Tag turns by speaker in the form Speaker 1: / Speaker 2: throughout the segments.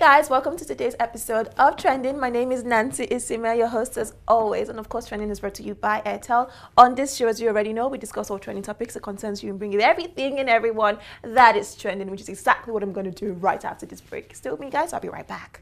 Speaker 1: guys, welcome to today's episode of Trending. My name is Nancy Isima, your host as always. And of course, Trending is brought to you by Airtel. On this show, as you already know, we discuss all trending topics that concerns you and bring you everything and everyone that is trending, which is exactly what I'm going to do right after this break. Still with me, guys. I'll be right back.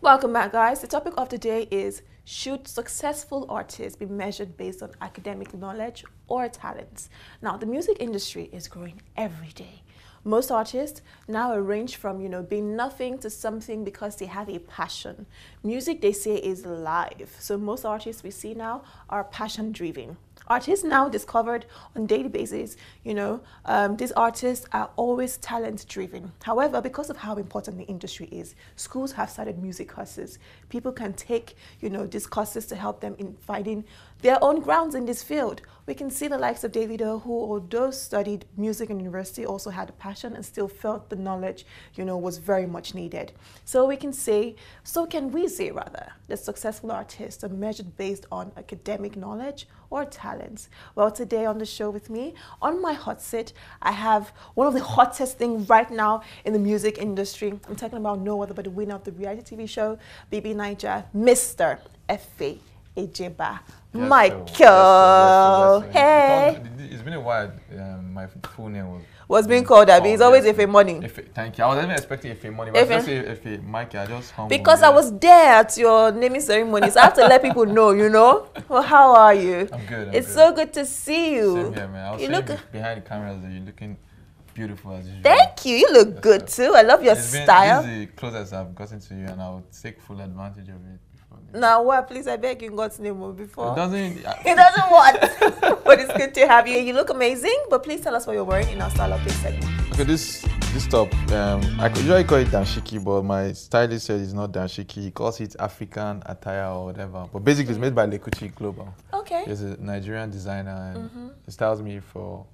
Speaker 1: Welcome back, guys. The topic of today is should successful artists be measured based on academic knowledge or talents? Now, the music industry is growing every day. Most artists now arrange from, you know, being nothing to something because they have a passion. Music, they say, is live. So most artists we see now are passion driven. Artists now discovered on daily basis, you know, um, these artists are always talent driven. However, because of how important the industry is, schools have started music courses. People can take, you know, these courses to help them in finding their own grounds in this field. We can see the likes of Davido, who although studied music in university, also had a passion and still felt the knowledge, you know, was very much needed. So we can say, so can we say rather, that successful artists are measured based on academic knowledge or talents. Well, today on the show with me, on my hot seat, I have one of the hottest things right now in the music industry. I'm talking about no other but the winner of the reality TV show, BB Niger, Mr. F.A. Ejeba. Yes, Michael. So, yes, yes, so, hey.
Speaker 2: It's been a while. Um, my full name was. Was being
Speaker 1: called Abi. It's always Efe Money. Efe,
Speaker 2: thank you. I was even expecting Efe Money, but Efe. just Efe Mikey. I just Because
Speaker 1: I was there at your naming ceremony, so I have to let people know, you know? Well, how are you? I'm good. I'm it's good. so good to see you. Same here, man. I was you look
Speaker 2: behind the cameras that you're looking beautiful as usual.
Speaker 1: Thank you. You look good too. I love your it's been, style. This
Speaker 2: is the closest I've gotten to you, and I will take full advantage of it.
Speaker 1: Now what? Please, I beg you in God's name oh, before. It
Speaker 2: doesn't. Uh, it doesn't
Speaker 1: what? but it's good to have you. You look amazing. But please tell us what you're wearing in our style update segment.
Speaker 2: Okay, this this top. Um, I usually call it danshiki, but my stylist said it's not danshiki. He calls it African attire or whatever. But basically, it's made by Lekuchi Global. Okay. He's a Nigerian designer, and mm -hmm. he styles me for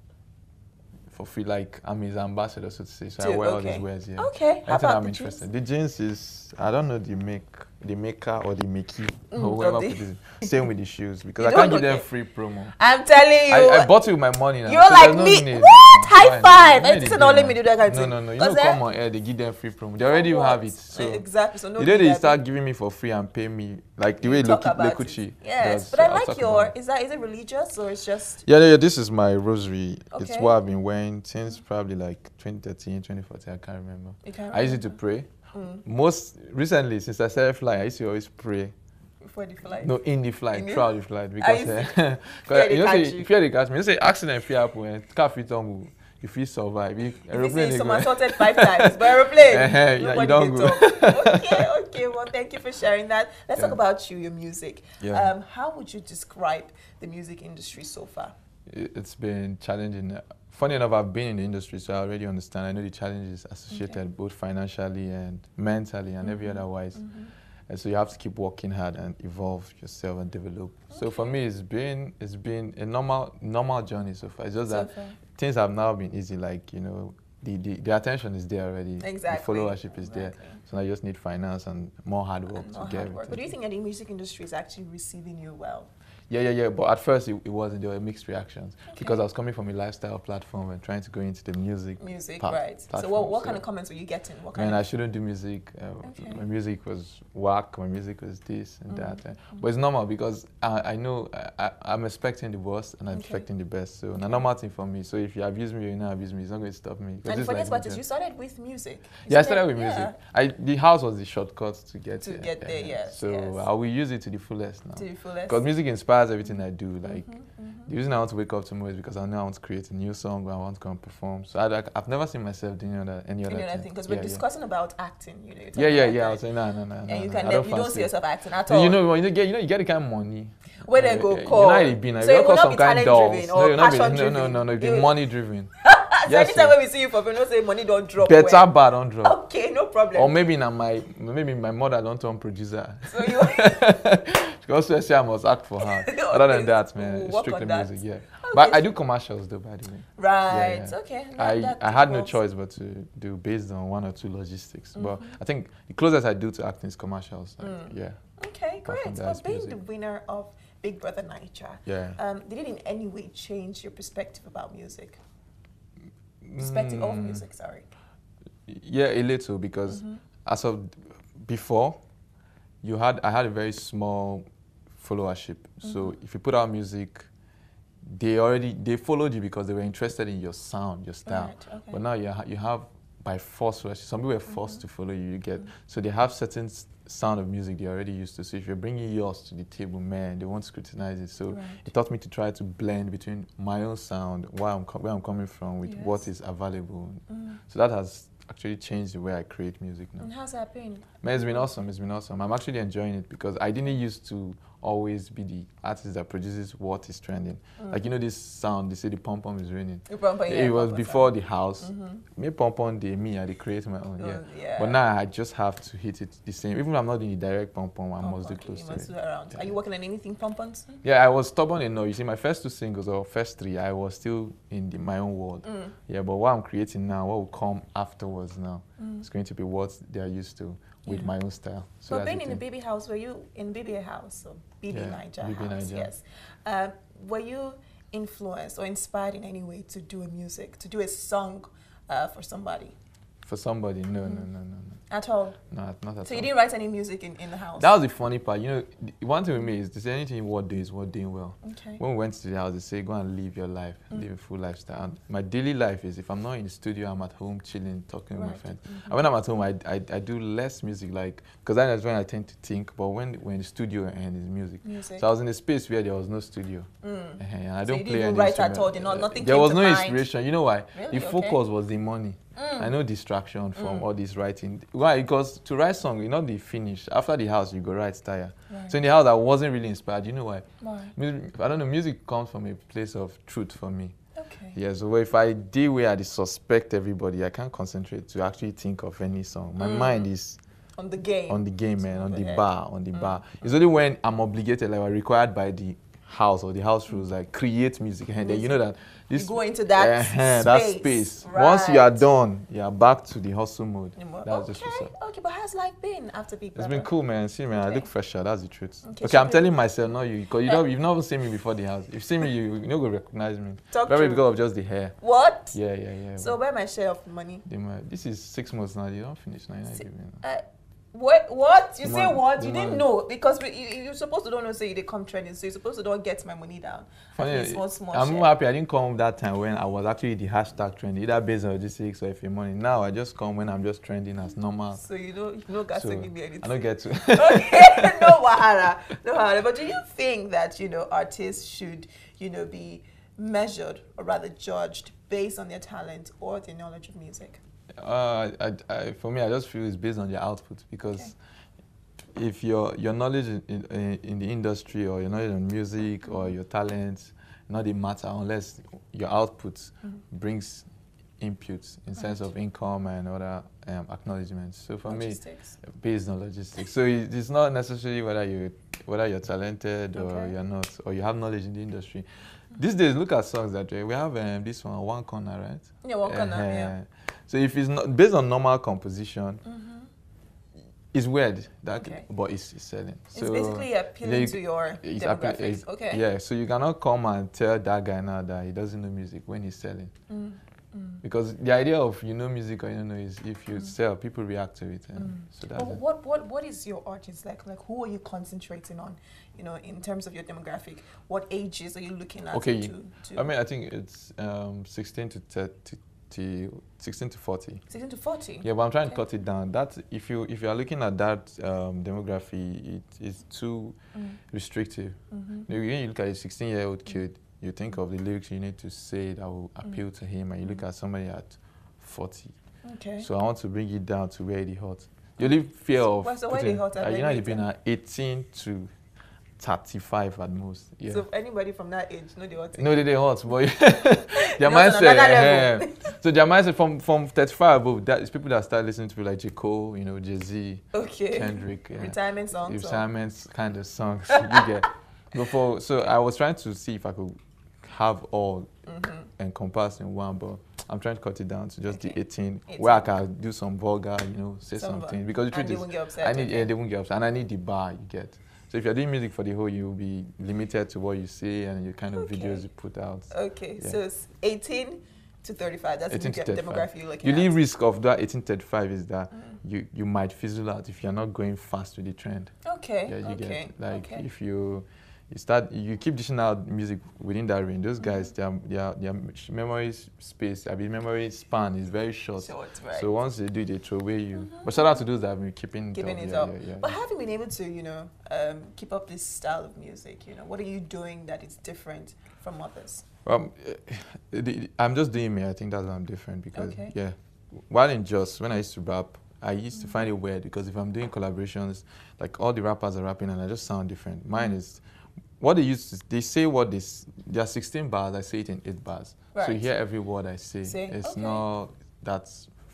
Speaker 2: for feel like I'm his ambassador, so to say. So Dude, I wear okay. all these wears. Yeah. Okay. How think about I'm interested. Jeans? The jeans is I don't know the make the maker or the makee mm, or whoever Same with the shoes because I can't give them it. free promo. I'm telling you. I, I bought it with my money You're like me. What?
Speaker 1: High five. I didn't only me do that I No, no, no. You don't come
Speaker 2: on air, they give them free promo. They already have it. So exactly.
Speaker 1: So no. The day they start
Speaker 2: giving me for free and pay me like the way Lekuchi. Yes, but I like your.
Speaker 1: Is that is it religious or it's just?
Speaker 2: Yeah, yeah. This is my rosary. It's what I've been wearing since probably like 2013, 2014. I can't remember. I use it to pray. Mm. Most recently, since I started flying, I used to always pray.
Speaker 1: Before the flight? No, in the flight, in throughout the, eh, the flight. Because uh,
Speaker 2: fear you know, you fear the catch me. You say accident fear happen, and eh. car fit If You survive. If aeroplane. You eh. assaulted five times, but aeroplane. Uh-huh, you, you don't go. okay,
Speaker 1: okay. Well, thank you for sharing that. Let's yeah. talk about you, your music. Yeah. Um, how would you describe the music industry so far?
Speaker 2: It's been challenging funny enough, I've been in the industry, so I already understand. I know the challenges associated okay. both financially and mentally and mm -hmm. every mm-hmm. other Mm -hmm. And so you have to keep working hard and evolve yourself and develop. Okay. So for me, it's been it's been a normal normal journey so far. It's just so that far. things have now been easy. Like you know, the, the, the, attention is there already. Exactly. The followership is exactly. there. So I just need finance and more hard work and to get it. But do
Speaker 1: you think the music industry is actually receiving you well?
Speaker 2: Yeah, yeah, yeah. But at first, it, it wasn't. There were mixed reactions okay. because I was coming from a lifestyle platform and trying to go into the music. Music, right? Platform. so, what, what so kind of
Speaker 1: comments were you getting? What kind? of... I
Speaker 2: shouldn't do music. Uh, okay. My music was whack. My music was this and mm. that. And, mm. But it's normal because I, I know I, am expecting the worst and I'm okay. expecting the best. So, okay. a normal thing for me. So, if you abuse me, you know, abuse me. It's not going to stop me. And forget about it. You
Speaker 1: started with music. You yeah, started, I started with yeah. music.
Speaker 2: I the house was the shortcut to get to there. get there. Yeah. Yes. So yes. I will use it to the fullest now. To the fullest. Because music inspires inspires everything I do. Mm-hmm, like mm -hmm, mm -hmm. the reason I want to wake up tomorrow is because I know I want to create a new song where I want to go and perform. So I, like, I've never seen myself doing other, any, other, thing. Because we're yeah. discussing
Speaker 1: about acting, you
Speaker 2: know. Yeah, yeah, yeah. I was saying no, no, no. And no, you can no, don't you don't see yourself acting at all. You know, you know, get, you know, you get the kind of money.
Speaker 1: Where they uh, go call. You know, it been like, oh, so you're not be talent driven or passion driven. No, no, no,
Speaker 2: no. It'd money driven yes, anytime when we
Speaker 1: see you for film no say money don't drop better well.
Speaker 2: bar not drop
Speaker 3: okay no problem or
Speaker 2: maybe na my maybe my mother don't turn producer so you because go i must act for her other than that man we'll strictly that. music yeah but i do commercials though by the way right yeah, yeah. okay i i had no choice but to do based on one or two logistics mm -hmm. but mm-hmm. i think the closest i do to acting is commercials like, mm. yeah okay great well being music. the
Speaker 1: winner of Big Brother Nigeria. Yeah. Um, did it in any way change your perspective about music? respecting mm. of music, sorry.
Speaker 2: Yeah, a little because mm -hmm. as of before, you had I had a very small followership. Mm -hmm. So mm-hmm. if you put out music, they already they followed you because they were interested in your sound, your style. Right, okay. But now you ha you have by force, some people were forced mm-hmm. to follow you. You get mm-hmm. so they have certain sound of music they're already used to. So if you're bringing yours to the table, man, they won't scrutinize it. So right. it taught me to try to blend between my own sound, where I'm, where I'm coming from, with yes. what is available. Mm. So that has actually changed the way I create music now. And
Speaker 1: how's that been?
Speaker 2: Man, it's been awesome. It's been awesome. I'm actually enjoying it because I didn't used to always be the artist that produces what is trending. Mm. Like you know this sound, they say the pom pom is raining. Pom -pom, yeah, it was pom before sound. the house. Mm -hmm. Me pom pom, they me, I create my own. Yeah. Oh, yeah. But now I just have to hit it the same. Even if I'm not in the direct pom pom, I must do close to it. Around.
Speaker 1: Yeah. Are you working on anything pom poms?
Speaker 2: Yeah, I was stubborn enough. You see, my first two singles or first three, I was still in the, my own world. Mm. Yeah, but what I'm creating now, what will come afterwards now, mm. it's going to be what they are used to with yeah. my own style. So but being in the
Speaker 1: BB house, were you in BB house or BB yeah, Niger BB house? Niger. Yes. Uh, were you influenced or inspired in any way to do a music, to do a song uh, for somebody?
Speaker 2: For somebody, no, mm. no, no, no, no. At all? No, not at so all. you didn't
Speaker 1: write any music in, in the house? That was
Speaker 2: the funny part. You know, one thing with me is is there anything worth doing is worth doing well. Okay. When we went to the house, they say go and live your life, mm. live a full lifestyle. And my daily life is if I'm not in the studio, I'm at home chilling, talking right. with my friends. Mm -hmm. And when I'm at home, I, I, I do less music, like because that's when I tend to think. But when when the studio and it's music. music, so I was in a space where there was no studio, mm. and I so don't play. you didn't write at all. Not, nothing. There was no mind. inspiration. You know why? Really? The focus okay. was the money. Mm. I know distraction from mm. all this writing. Why? Because to write song, you know the finish. After the house, you go write tire. Right. So in the house, I wasn't really inspired. You know why? Why? I don't know. Music comes from a place of truth for me. Okay. Yeah, so if I deal where I suspect everybody, I can't concentrate to actually think of any song. My mm. mind is
Speaker 1: on the game. On the game, man. On the, the bar.
Speaker 2: On the mm. bar. It's only when I'm obligated, like I'm required by the house or the house rules like create music and then you know that this you go into that uh, space, that space. Right. once you are done you are back to the hustle mode that's okay, just what's up. okay
Speaker 1: but how's life been after big it's been cool
Speaker 2: man see man okay. i look fresher that's the truth okay, okay i'm telling myself not you because you don't you've never seen me before the house you've seen me you, you know go recognize me Talk probably because of just the hair what yeah yeah yeah so
Speaker 1: where my share of money
Speaker 2: this is six months now you don't finish now,
Speaker 1: Uh, what? What? You say what? You didn't know because you, are supposed to don't know. Say they come training, so you're supposed to don't get my money down.
Speaker 2: Funny, I'm share. happy I didn't come that time when I was actually the hashtag trending, either based on logistics or if your money. Now I just come when I'm just trending as normal. So
Speaker 1: you don't, you don't get so to give me anything. I don't
Speaker 2: get to. okay,
Speaker 1: no wahara, no wahara. But do you think that you know artists should you know be measured or rather judged based on their talent or their knowledge of music?
Speaker 2: Uh, I, I, for me, I just feel it's based on your output because okay. if your your knowledge in, in, in, the industry or your knowledge on music or your talent, not it matter unless your output mm -hmm. brings inputs in right. sense of income and other um, acknowledgements. So for logistics. me, based on logistics. so it's not necessarily whether you whether you're talented okay. or you're not, or you have knowledge in the industry. Mm -hmm. These days, look at songs that we have um, this one, One Corner, right? Yeah, One Corner, uh, yeah. Uh-huh. So if it's not based on normal composition, mm-hmm. it's weird, that okay. but it's, it's selling. So it's basically appealing yeah, you, to your demographics. okay. Yeah, so you cannot come and tell that guy now that he doesn't know music when he's selling. Mm. Because the idea of you know music or you don't know is if you mm. sell, people react to it. So that's But
Speaker 1: what, what, what is your audience like? Like who are you concentrating on, you know, in terms of your demographic? What ages are you looking at? Okay, to, to I mean,
Speaker 2: I think it's um, 16 to 30, to 16 to 40. 16 to 40? Yeah, but I'm trying okay. to cut it down. That if you if you are looking at that um, demography, it is too mm. restrictive. Mm-hmm. When you look at a 16 year old kid, you think of the lyrics you need to say that will mm. appeal mm. to him, and you look mm. at somebody at 40. Okay. So I want to bring it down to where it hurts. You leave fear of. Well, so where it hurts? Uh, you know you've been at 18 to 35 at most. Yeah. So
Speaker 1: anybody from that age, no, they hot. No, they they hot, but
Speaker 2: their mindset. Yeah. Eh, eh. so their mindset from from 35 above. That is people that start listening to like J Cole, you know, Jay Z, okay. Kendrick, yeah. retirement songs, retirement song. kind of songs. you get. Before, so I was trying to see if I could have all mm-hmm. encompassed in one, but I'm trying to cut it down to just okay. the 18, 18, where I can do some vulgar, you know, say some something. Because the truth is, I need, yeah, they won't get upset, and I need the bar you get. So if you're doing music for the whole, you'll be limited to what you see and your kind of okay. videos you put out. Okay, yeah. so
Speaker 1: it's 18 to 35. That's 18 the to demographic you're looking You leave risk
Speaker 2: of that 18 to 35 is that mm. you, you might fizzle out if you're not going fast with the trend. Okay, yeah, you okay. Get, like okay. if you you start you keep dishing out music within that range. Those mm-hmm. guys, their their their memory space, I mean memory span is very short. Short, right. So once they do, it, they throw away you. Mm -hmm. But shout out to those that have been keeping keeping it up. yeah, Yeah, yeah, but
Speaker 1: have you been able to, you know, um, keep up this style of music? You know, what are you doing that is different from others? Um,
Speaker 2: I'm just doing me. I think that's why I'm different because okay. yeah. While in just when I used to rap, I used mm to mm-hmm. find it weird because if I'm doing collaborations, like all the rappers are rapping and I just sound different. Mine mm is what they use, they say what they, there are 16 bars, I say it in 8 bars. Right. So you hear every word I say. See? It's okay. not that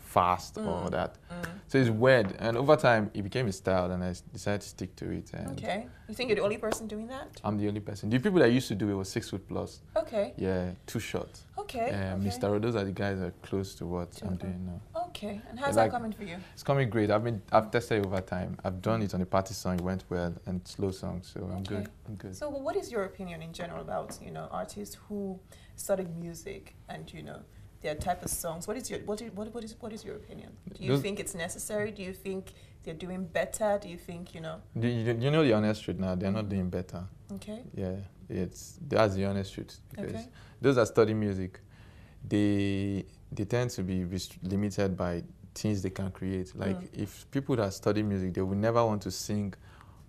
Speaker 2: fast mm. or that. Mm. So it's weird. And over time, it became a style and I decided to stick to it. okay.
Speaker 1: You think you're the only person doing that?
Speaker 2: I'm the only person. The people that used to do it were 6 foot plus. Okay. Yeah, too short. Okay. Um, okay. Mr. Rodos are the guys that are close to what Children. I'm doing now.
Speaker 1: Okay, and how's like, that coming for you?
Speaker 2: It's coming great. I've been I've tested it over time. I've done it on a party song, it went well, and slow song, so I'm good. I'm good. So,
Speaker 1: what is your opinion in general about you know artists who studied music and you know their type of songs? What is your what is, what, what is what is your opinion? Do you Those, think it's necessary? Do you think they're doing better? Do you think you know?
Speaker 2: You, you know the honest truth now. They're not doing better. Okay. Yeah, it's that's the honest truth because okay. those that study music, they they tend to be limited by things they can create. Like mm. if people that study music, they will never want to sing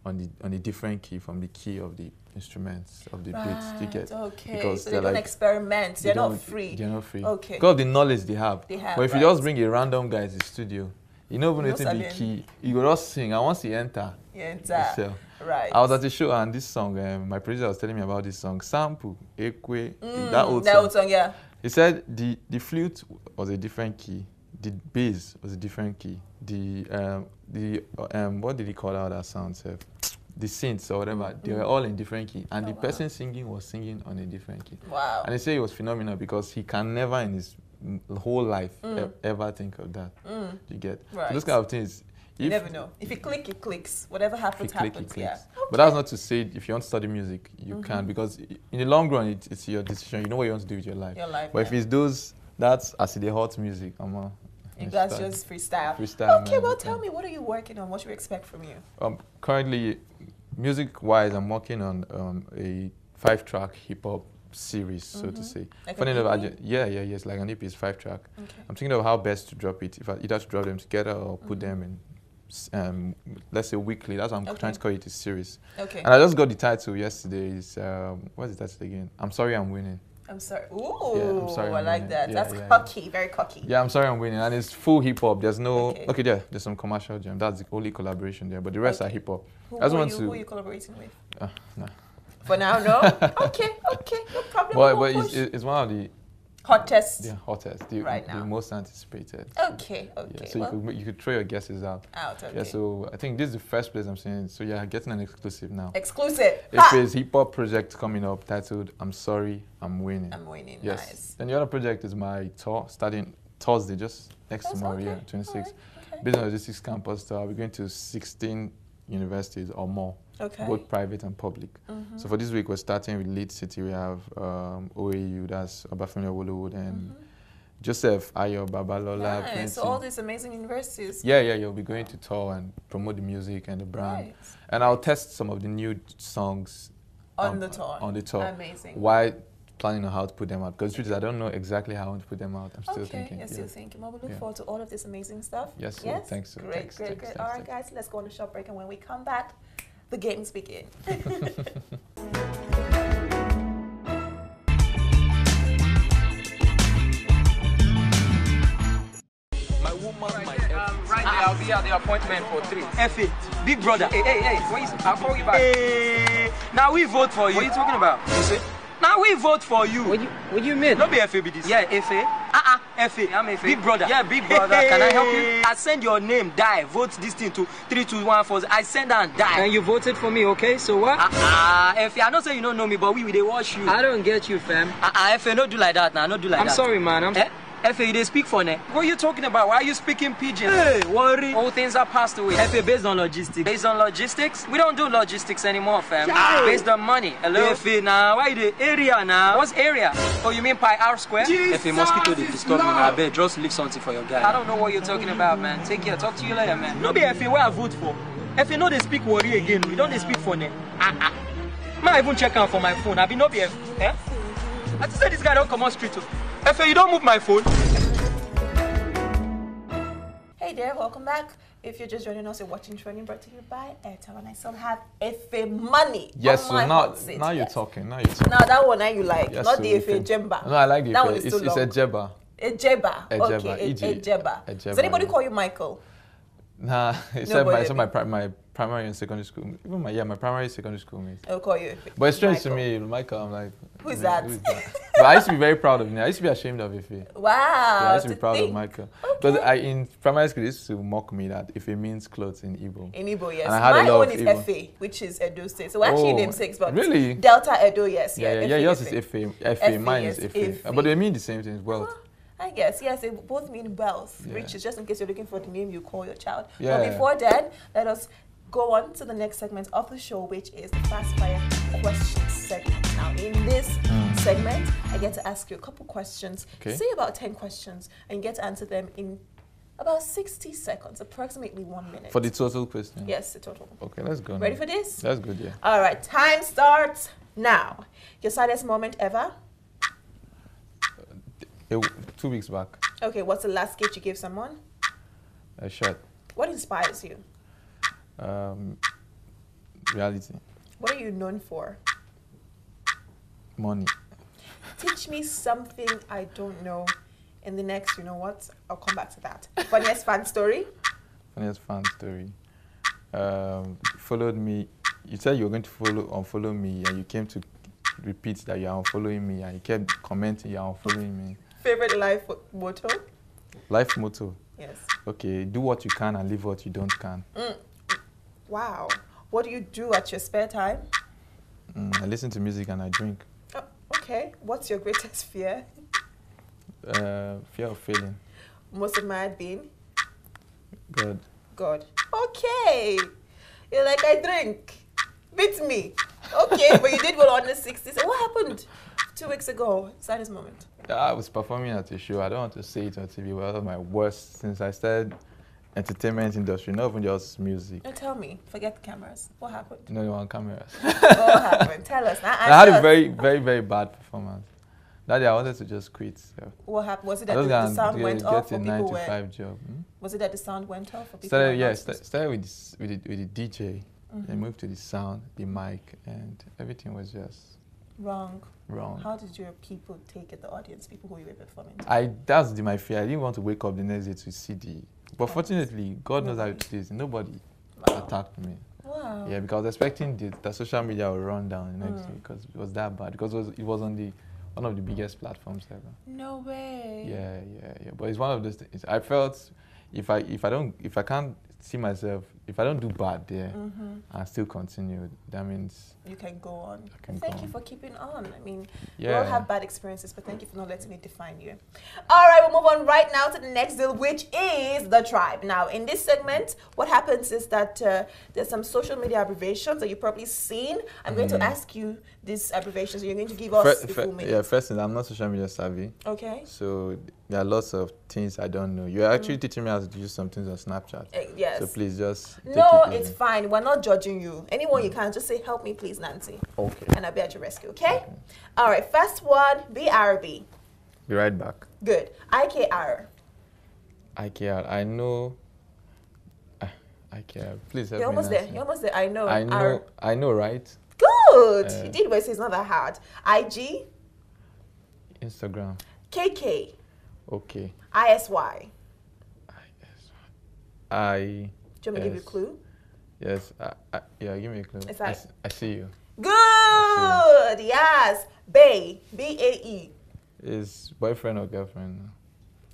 Speaker 2: on the on a different key from the key of the instruments of the right, beats you get. Okay, because so they like, experiment. They're they not free. They're not free. Okay. Because the knowledge they have. They have. But if right. you just bring a random guy to the studio, you know even waiting the key. You will just sing, and once he enter, you
Speaker 1: enter. Right. I was at
Speaker 2: the show and this song, um, my producer was telling me about this song, Sample, Ekwe, mm, that old that song. That old song, yeah. He said the, the flute was a different key, the bass was a different key, the, um, the um, what did he call out that sound? Sir? the synths or whatever, mm. they were all in different key. And oh, the wow. person singing was singing on a different key. Wow. And he said it was phenomenal because he can never in his whole life mm. e ever think of that. Mm. You get? Right. So those kind of things, you never know.
Speaker 1: If you click, it clicks. Whatever happens, click, happens. Clicks. Yeah.
Speaker 2: Okay. But that's not to say if you want to study music, you mm-hmm. can because in the long run, it, it's your decision. You know what you want to do with your life. Your life. But yeah. if it's those, that's as the hot music. I'm a, you guys just freestyle. Freestyle. Okay. Man, well,
Speaker 1: tell me, what are you working on? What should we expect from you?
Speaker 2: Um, currently, music-wise, I'm working on um, a five-track hip-hop series, mm-hmm. so to mm-hmm. say. Like Funny enough, ju- yeah, yeah, yes, like an EP is five track. Okay. I'm thinking of how best to drop it, if I either to drop them together or mm-hmm. put them in um, let's say weekly. That's what I'm okay. trying to call it a series. Okay. And I just got the title yesterday. Is um, what's the title again? I'm sorry, I'm winning.
Speaker 1: I'm sorry. Ooh, yeah, I'm sorry i I'm like winning. that. Yeah, That's yeah, cocky, very cocky. Yeah,
Speaker 2: I'm sorry, I'm winning, and it's full hip hop. There's no okay. okay yeah, there's some commercial jam. That's the only collaboration there, but the rest okay. are hip hop. Who, to. Who are you
Speaker 1: collaborating with? Uh, nah. For now, no. okay, okay, no problem. But, but it's,
Speaker 2: it's one of the
Speaker 1: hottest yeah
Speaker 2: hottest the, right now the most anticipated
Speaker 1: okay okay yeah, so well, you, could,
Speaker 2: you could throw your guesses out out okay. yeah so i think this is the first place i'm seeing so yeah getting an exclusive now exclusive if it's hip-hop project coming up titled i'm sorry i'm winning i'm winning yes nice. and the other project is my tour starting thursday just next That's tomorrow okay. yeah 26 right. okay. business logistics campus tour we're going to 16 universities or more okay. both private and public. Mm -hmm. So for this week, we're starting with Lead City. We have um, OAU, that's Abafemi Wollywood, and mm -hmm. Joseph Ayo Babalola. Nice. So all
Speaker 1: these amazing universities. Yeah,
Speaker 2: yeah, you'll be going to tour and promote the music and the brand. Right. And I'll test some of the new songs on um, the tour. On the tour. Amazing. Why planning on how to put them out because truth is I don't know exactly how to put them out. I'm still okay, thinking. You're still thinking. Well, we look yeah.
Speaker 1: forward to all of this amazing stuff. Yes, yes? Thanks. Great, thanks, great, thanks, great. Thanks, all right, guys, let's go on a short break and when we come back, the games begin.
Speaker 3: my woman, my there, um, right there, I'll be at the appointment for three. big brother. Hey, hey, hey, I'll call you back. Hey, now we vote for you. What are you talking about? You see? Now we vote for you. What do you, what do you mean? Not be Efe be this. Yeah, FA. Ah uh ah, -uh, Efe. I'm FA. Big brother. Yeah, big brother. Hey. Can I help you? I send your name, die. Vote this thing to three, two, one, four. I send and die. And you voted for me, okay? So what? Ah uh, uh, Efe, I know say you don't know me, but we we dey watch you. I don't get you, fam. Ah uh, uh, Efe, no do like that now. Nah. do like I'm that. I'm sorry, man. I'm. Eh? Efe, you they speak for ne? What are you talking about? Why are you speaking pigeon? Hey, worry. All things are passed away. Efe, based on logistics. Based on logistics? We don't do logistics anymore, fam. Yeah. Based on money. Hello? Efe, now, why the area now? What's area? Oh, you mean pi R square? Jesus Efe, mosquito they disturb me. I bet, just leave something for your guy. I don't know what you're talking about, man. Take care. Talk to you later, man. No be Efe, where I vote for? Efe, no they speak worry again. We don't they speak for ne? Ah, ah. I even check out for my phone. I be no be Efe. Eh? I just said this guy don't come on street. Too. Oh. Efe, you don't move my phone.
Speaker 1: Hey there, welcome back. If you're just joining us, you're watching Trending brought to you by Airtel, and I still have Efe money.
Speaker 3: Yes,
Speaker 2: so now, now you're yes. talking. Now you're talking. Now that one, now you like. Yes, Not so the Efe Jemba. No, I like the That one is it's, too long. It's a Jeba.
Speaker 1: Ejeba. Okay, A Ejeba. Does anybody call you Michael?
Speaker 2: Nah, except my, except my, pri my primary and secondary school. Even my yeah, my primary secondary school mates. i will call you. But it's strange Michael. to me, Michael. I'm like, who's that? Who's that? but I used to be very proud of him. I used to be ashamed of Ife. Wow.
Speaker 1: Yeah, I used to, to be proud think. of
Speaker 2: Michael. Okay. Because I in primary school they used to mock me that if it means clothes in Igbo. In Igbo, yes. And I had my a lot own is Igbo.
Speaker 1: Efe, which is Edo State. So actually oh, name six, but really Delta Edo, yes. Yeah, yeah, yeah, yeah yours Efe. is
Speaker 2: Efe. Efe, mine is Efe. But they mean the same thing as well.
Speaker 1: I guess, yes, it both mean wealth, yeah. riches, just in case you're looking for the name you call your child. Yeah. But before then, let us go on to the next segment of the show, which is the Fast Fire Question segment. Now, in this mm. segment, I get to ask you a couple questions, okay. say about 10 questions, and get to answer them in about 60 seconds, approximately one minute. For the
Speaker 2: total question?
Speaker 1: Yes, the total. Okay,
Speaker 2: let's go. Ready now. for this? That's good, yeah.
Speaker 1: All right, time starts now. Your saddest moment ever? two weeks back. Okay, what's the last gift you gave someone? A shirt. What inspires you?
Speaker 2: Um, reality.
Speaker 1: What are you known for? Money. Teach me something I don't know. In the next, you know what? I'll come back to that. Funniest fan story?
Speaker 2: Funniest fan story. Um, followed me. You said you were going to follow unfollow me, and you came to repeat that you are unfollowing me, and you kept commenting you are unfollowing me
Speaker 1: favorite life motto?
Speaker 2: Life motto? Yes. Okay, do what you can and leave what you don't can.
Speaker 1: Mm. Wow. What do you do at your spare time?
Speaker 2: Mm, I listen to music and I drink.
Speaker 1: Oh, okay. What's your greatest fear?
Speaker 2: Uh, fear of failing.
Speaker 1: Most admired being? God. God. Okay. You're like, I drink. Beat me. Okay, but you did well on the 60s. What happened? two weeks ago, saddest moment?
Speaker 2: I was performing at a show. I don't want to say it on TV, but that was my worst since I started entertainment industry, not even just music.
Speaker 1: No, tell me. Forget the cameras. What happened?
Speaker 2: No, no, want cameras. what happened? Tell us. I had a very, very, very bad performance. That day I wanted to just quit. What happened? Was it that the, the, sound get, went get off? for people? to five job. Hmm?
Speaker 1: Was it that the sound went off? started,
Speaker 2: yeah, st started with, this, with, the, with the DJ. Mm -hmm. They mm-hmm. moved to the sound, the mic, and everything was just Wrong. Wrong.
Speaker 1: How did your people take it, the audience, people who you were
Speaker 2: performing to? I, that's the, my fear. I didn't want to wake up the next day to see the. But fortunately, God knows how it is. Nobody wow. attacked me. Wow. Yeah, because I was expecting the, the social media would run down the next mm. day because it was that bad. Because it was, it was on the one of the biggest platforms ever.
Speaker 1: No way.
Speaker 2: Yeah, yeah, yeah. But it's one of those things. I felt if I if I don't if I can't see myself if I don't do bad there mm -hmm. and still continue, that means
Speaker 1: you can go on. Can thank go you on. for keeping on. I mean, yeah. we all have bad experiences, but thank you for not letting it define you. All right, we'll move on right now to the next deal, which is the tribe. Now, in this segment, what happens is that uh, there's some social media abbreviations that you've probably seen. I'm mm. going to mm-hmm. ask you these abbreviations, and you're going to give us first, Yeah,
Speaker 2: first thing, I'm not social media savvy. Okay. So there are lots of things I don't know. You're mm-hmm. actually mm. teaching me how to do some things on Snapchat. Uh, yes. So please just no, it it's
Speaker 1: fine. We're not judging you. Anyone you mm. can, just say, help me, please, Nancy. Okay. And I'll be at your rescue, okay? okay. All right, first one, BRB. Be right back. Good. IKR.
Speaker 2: IKR. I know. Ah, IKR. Please help You're me. Almost there. You're
Speaker 1: almost there. I know. I know.
Speaker 2: I know, right?
Speaker 1: Good. Uh, you did, but it's not that hard. IG. Instagram. KK. Okay. ISY.
Speaker 2: ISY. I. Do you want me to give you a clue? Yes. I, I, yeah, give me a clue. It's like, I, I see you.
Speaker 1: Good. See you. Yes. Bay. B A E.
Speaker 2: Is boyfriend or girlfriend?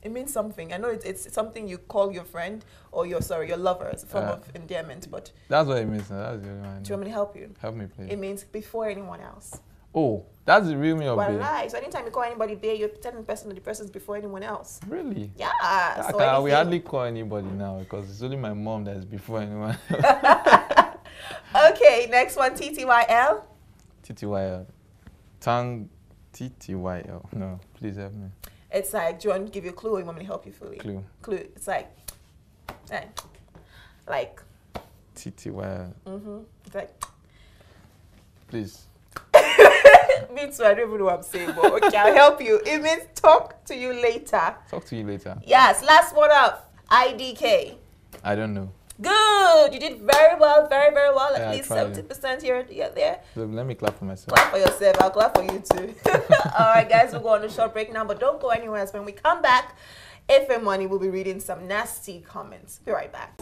Speaker 1: It means something. I know it's, it's something you call your friend or your sorry your lover
Speaker 2: as a form uh, of
Speaker 1: endearment, but
Speaker 2: that's what it means. That's Do you want me to help you? Help me, please. It
Speaker 1: means before anyone else.
Speaker 2: Oh, that's the real me of well,
Speaker 1: it. So anytime you call anybody bae, you're telling the person that the person's before anyone else.
Speaker 2: Really? Yeah.
Speaker 1: yeah so anything... we hardly
Speaker 2: call anybody now because it's only my mom that's before anyone. okay,
Speaker 1: next one, TTYL.
Speaker 2: TTYL. Tang TTYL. No, please help me.
Speaker 1: It's like, do you want to give you a clue or you want me to help you fully? Clue. Clue. It's like, eh, like,
Speaker 2: like. TTYL.
Speaker 1: Mm-hmm. It's like. Please. Me too, I don't even know what I'm saying, but okay, I'll help you. It means talk to you later.
Speaker 2: Talk to you later.
Speaker 1: Yes, last one up. IDK. I don't know. Good. You did very well, very, very well. At yeah, least 70% here yeah, there.
Speaker 2: Let me clap for myself. Clap for
Speaker 1: yourself. I'll clap for you too. All right, guys, we'll go on a short break now, but don't go anywhere else. When we come back, FM Money will be reading some nasty comments. Be right back.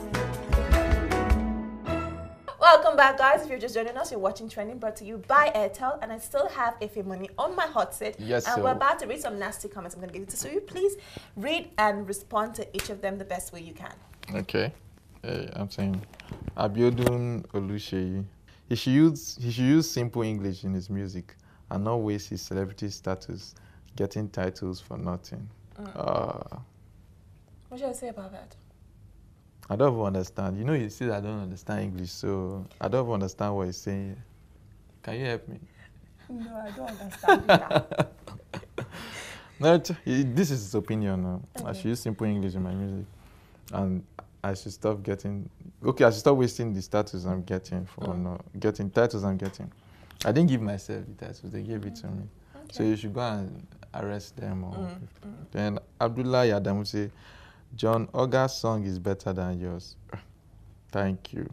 Speaker 1: Welcome back, guys. If you're just joining us, you're watching Trending brought to you by Airtel, and I still have Ife Money on my hot seat. Yes, And so. we're about to read some nasty comments I'm going to give it to so you. Please read and respond to each of them the best way you can.
Speaker 2: Okay. Hey, I'm saying Abiodun Olusheyi. He should, use, he should use simple English in his music and not waste his celebrity status getting titles for nothing. Mm. Uh,
Speaker 1: what should I say about that?
Speaker 2: I don't even understand. You know, you said I don't understand English, so I don't even understand what you're saying. Can you help me?
Speaker 3: No, I don't understand.
Speaker 2: no, this is his opinion. Okay. I should use simple English in my music, and I should stop getting. Okay, I should stop wasting the status I'm getting for mm. no getting titles I'm getting. I didn't give myself the titles; they gave it to me. Mm. Okay. So you should go and arrest them. Or mm. mm. Then Abdullah Yadamu say. John August's song is better than yours. Thank you.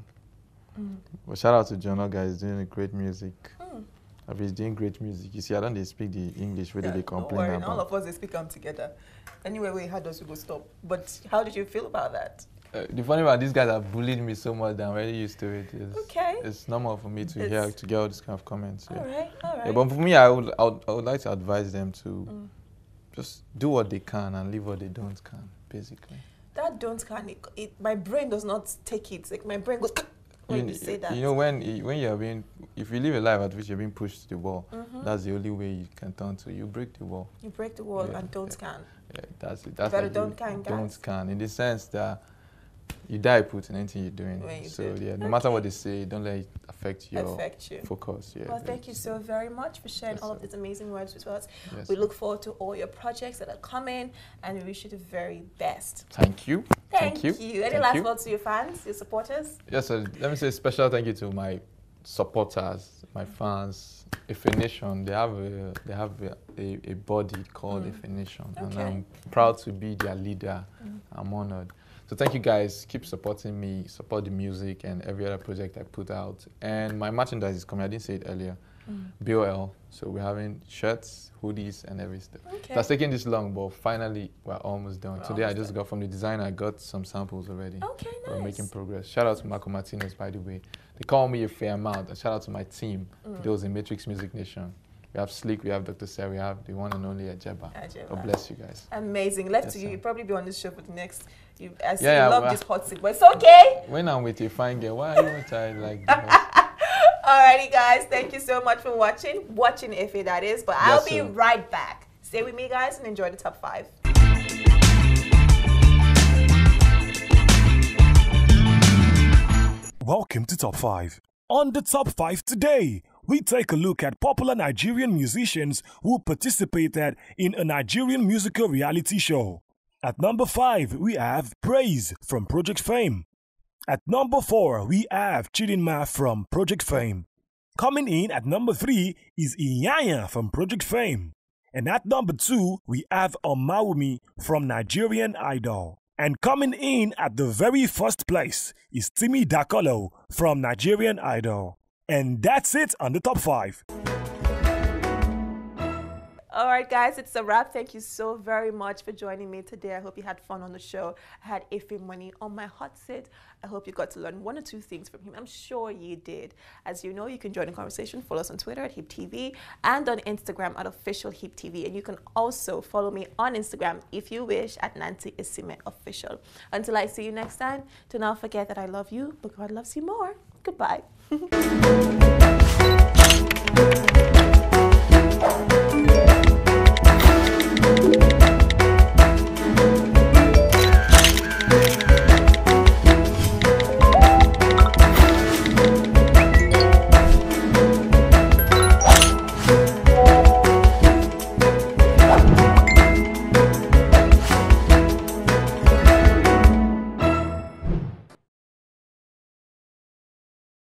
Speaker 2: Mm. Well, shout out to John August. He's doing great music. Mm. If he's doing great music, you see, I don't speak the English. where yeah, they complain worry, about. all of
Speaker 1: us they speak them together. Anyway, we had us to go stop. But how did you feel about that?
Speaker 2: Uh, the funny part, these guys have bullied me so much that I'm really used to it. It's, okay. It's normal for me to it's hear to get all these kind of comments. Yeah. All right, all right. Yeah, but for me, I would, I would, I would like to advise them to mm. just do what they can and leave what they don't can basically.
Speaker 1: That don't can it, it, my brain does not take it. Like my brain goes
Speaker 2: when you, you, say that. You know when when you're being if you live a life at which you're being pushed to the wall, mm -hmm. that's the only way you can turn to. You break the wall. You break the wall yeah, and don't yeah. can. Yeah, that's it. That's but like don't can. Don't guys. can in the sense that you die put in anything you're doing. You so yeah, no okay. matter what they say, don't let it affect your affect you. focus. Yeah. Well, thank
Speaker 1: you so very much for sharing yes, all of these amazing words with us. Yes. We look forward to all your projects that are coming, and we wish you the very best.
Speaker 2: Thank you. Thank, thank you. you. Any thank last you.
Speaker 1: words to your fans, your supporters?
Speaker 2: Yes, let me say a special thank you to my supporters, my mm-hmm. fans. Nation, they have a, they have a, a, a body called mm. Nation, okay. and I'm proud to be their leader. Mm. I'm honored. So thank you guys. Keep supporting me, support the music and every other project I put out. And my merchandise is coming. I didn't say it earlier. Mm. BOL. So we're having shirts, hoodies, and every stuff. Okay. That's taking this long, but finally we're almost done. We're Today almost I just done. got from the designer. I got some samples already. Okay, nice. We're making progress. Shout out to Marco Martinez, by the way. They call me a fair amount. And shout out to my team, mm. those in Matrix Music Nation. We have Sleek, we have Dr. Sarah, we have the one and only Ajeba. God bless you guys.
Speaker 1: Amazing. Left yes, to you. You'll probably be on this show for the next. You, I yeah, yeah, love this hot seat, but it's okay.
Speaker 2: When I'm with you, fine girl, why are you tired like that?
Speaker 1: Alrighty, guys. Thank you so much for watching. Watching Ife, that is. But I'll yes, be right back. Stay with me, guys, and enjoy the top five.
Speaker 3: Welcome to Top 5. On the Top 5 today, we take a look at popular Nigerian musicians who participated in a Nigerian musical reality show. At number 5, we have Praise from Project Fame. At number 4, we have Chidinma from Project Fame. Coming in at number 3 is Iyanya from Project Fame. And at number 2, we have Omawumi from Nigerian Idol. And coming in at the very first place is Timmy Dakolo from Nigerian Idol. And that's it on the top five.
Speaker 1: All right, guys, it's a wrap. Thank you so very much for joining me today. I hope you had fun on the show. I had few Money on my hot seat. I hope you got to learn one or two things from him. I'm sure you did. As you know, you can join the conversation. Follow us on Twitter at Heap TV and on Instagram at Official Heap TV. And you can also follow me on Instagram if you wish at Nancy Isime Official. Until I see you next time, do not forget that I love you, but God loves you more. Goodbye.